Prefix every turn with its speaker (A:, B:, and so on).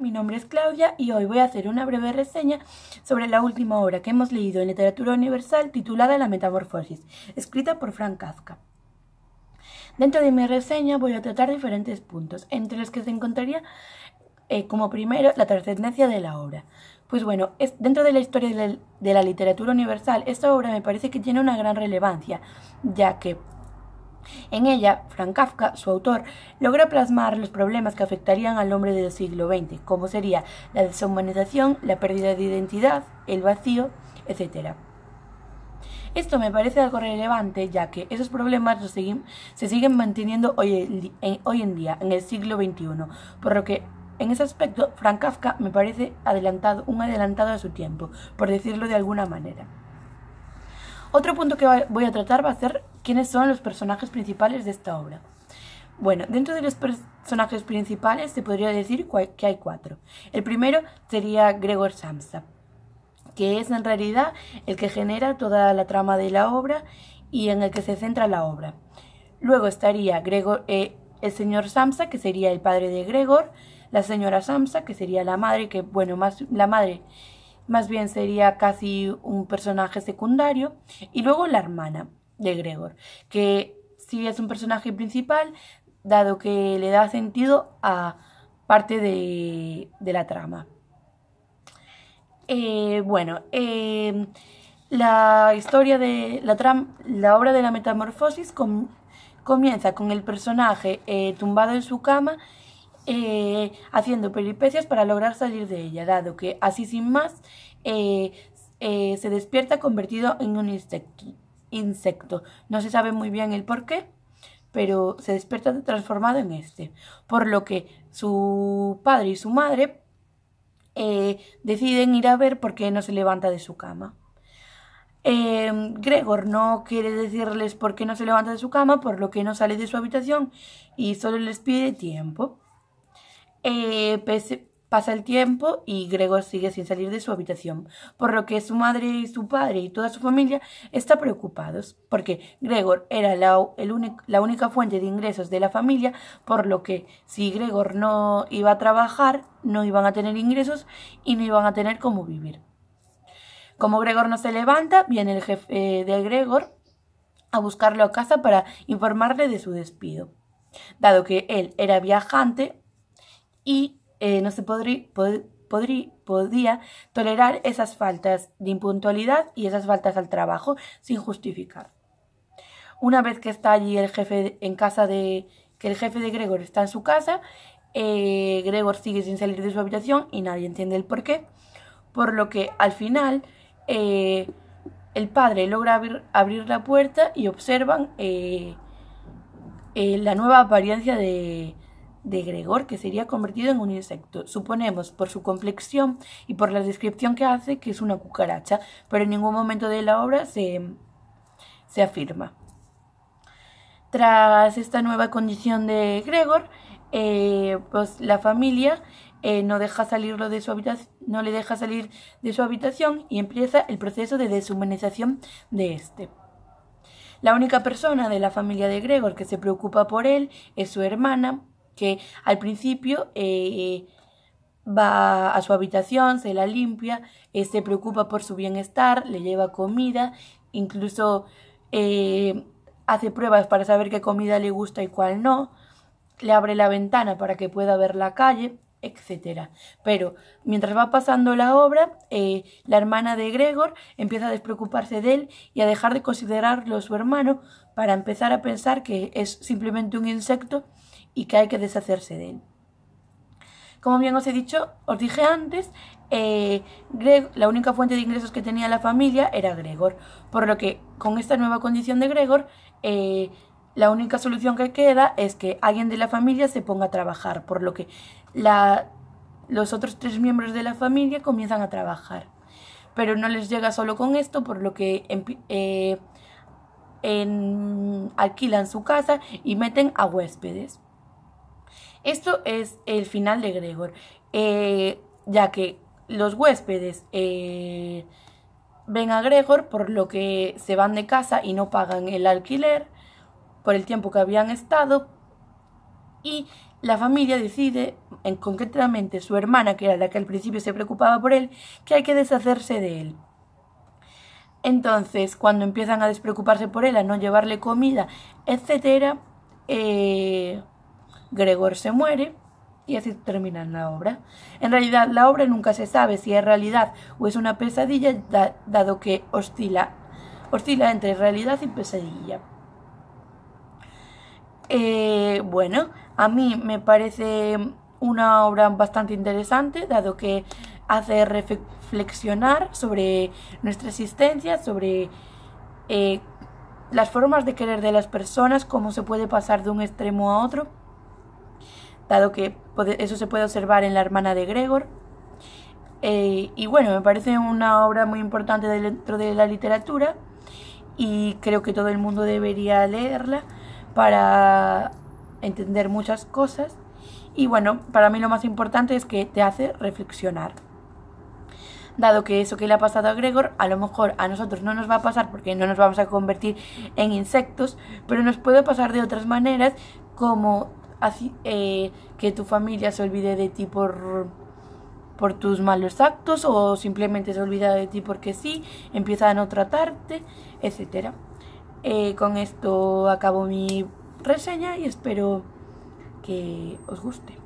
A: Mi nombre es Claudia y hoy voy a hacer una breve reseña sobre la última obra que hemos leído en Literatura Universal titulada La Metamorfosis, escrita por Frank Kafka. Dentro de mi reseña voy a tratar diferentes puntos, entre los que se encontraría eh, como primero la trascendencia de la obra. Pues bueno, es, dentro de la historia de la literatura universal, esta obra me parece que tiene una gran relevancia, ya que en ella, Frank Kafka, su autor, logra plasmar los problemas que afectarían al hombre del siglo XX, como sería la deshumanización, la pérdida de identidad, el vacío, etc. Esto me parece algo relevante, ya que esos problemas se siguen manteniendo hoy en, día, en el siglo XXI, por lo que en ese aspecto, Frank Kafka me parece adelantado, un adelantado a su tiempo, por decirlo de alguna manera. Otro punto que voy a tratar va a ser quiénes son los personajes principales de esta obra. Bueno, dentro de los personajes principales se podría decir que hay cuatro. El primero sería Gregor Samsa, que es en realidad el que genera toda la trama de la obra y en el que se centra la obra. Luego estaría Gregor, eh, el señor Samsa, que sería el padre de Gregor, la señora Samsa, que sería la madre, que bueno, más la madre más bien sería casi un personaje secundario, y luego la hermana, de Gregor, que sí es un personaje principal, dado que le da sentido a parte de, la trama. Eh, bueno, eh, la historia de la, trama la obra de la metamorfosis comienza con el personaje eh, tumbado en su cama, haciendo peripecias para lograr salir de ella, dado que así sin más se despierta convertido en un insecto insecto. No se sabe muy bien el por qué, pero se despierta transformado en este. Por lo que su padre y su madre eh, deciden ir a ver por qué no se levanta de su cama. Em, Gregor no quiere decirles por qué no se levanta de su cama, por lo que no sale de su habitación y solo les pide tiempo. Eh, pese, Pasa el tiempo y Gregor sigue sin salir de su habitación, por lo que su madre y su padre y toda su familia están preocupados, porque Gregor era la, la, única fuente de ingresos de la familia, por lo que si Gregor no iba a trabajar, no iban a tener ingresos y no iban a tener cómo vivir. Como Gregor no se levanta, viene el jefe eh, de Gregor a buscarlo a casa para informarle de su despido, dado que él era viajante y eh, no se podría podía tolerar esas faltas de impuntualidad y esas faltas al trabajo sin justificar. Una vez que está allí el jefe en casa de que el jefe de Gregor está en su casa, eh, Gregor sigue sin salir de su habitación y nadie entiende el por qué, por lo que al final eh, el padre logra abrir, la puerta y observan la nueva apariencia de, de Gregor que sería convertido en un insecto. Suponemos por su complexión y por la descripción que hace que es una cucaracha, pero en ningún momento de la obra se, se afirma. Tras esta nueva condición de Gregor, eh, pues la familia eh, no, deja salirlo de su no le deja salir de su habitación y empieza el proceso de deshumanización de este. La única persona de la familia de Gregor que se preocupa por él es su hermana, que al principio eh, va a su habitación, se la limpia, eh, se preocupa por su bienestar, le lleva comida, incluso eh, hace pruebas para saber qué comida le gusta y cuál no, le abre la ventana para que pueda ver la calle, etc. Pero mientras va pasando la obra, la hermana de Gregor empieza a despreocuparse de él y a dejar de considerarlo su hermano para empezar a pensar que es simplemente un insecto y que hay que deshacerse de él. Como bien os he dicho, os dije antes, eh, la única fuente de ingresos que tenía la familia era Gregor, por lo que con esta nueva condición de Gregor, eh, la única solución que queda es que alguien de la familia se ponga a trabajar, por lo que los otros tres miembros de la familia comienzan a trabajar. Pero no les llega solo con esto, por lo que eh, en, alquilan su casa y meten a huéspedes. Esto es el final de Gregor, eh, ya que los huéspedes eh, ven a Gregor por lo que se van de casa y no pagan el alquiler por el tiempo que habían estado y la familia decide, en concretamente su hermana, que era la que al principio se preocupaba por él, que hay que deshacerse de él. Entonces, cuando empiezan a despreocuparse por él, a no llevarle comida, etc., eh, Gregor se muere y así termina la obra. En realidad, la obra nunca se sabe si es realidad o es una pesadilla, dado que oscila, oscila entre realidad y pesadilla. Eh, bueno, a mí me parece una obra bastante interesante, dado que hace reflexionar sobre nuestra existencia, sobre eh, las formas de querer de las personas, cómo se puede pasar de un extremo a otro dado que eso se puede observar en la hermana de Gregor. Eh, y bueno, me parece una obra muy importante dentro de la literatura y creo que todo el mundo debería leerla para entender muchas cosas. Y bueno, para mí lo más importante es que te hace reflexionar. Dado que eso que le ha pasado a Gregor, a lo mejor a nosotros no nos va a pasar porque no nos vamos a convertir en insectos, pero nos puede pasar de otras maneras como eh, que tu familia se olvide de ti por, por tus malos actos o simplemente se olvida de ti porque sí, empieza a no tratarte, etc. Eh, con esto acabo mi reseña y espero que os guste.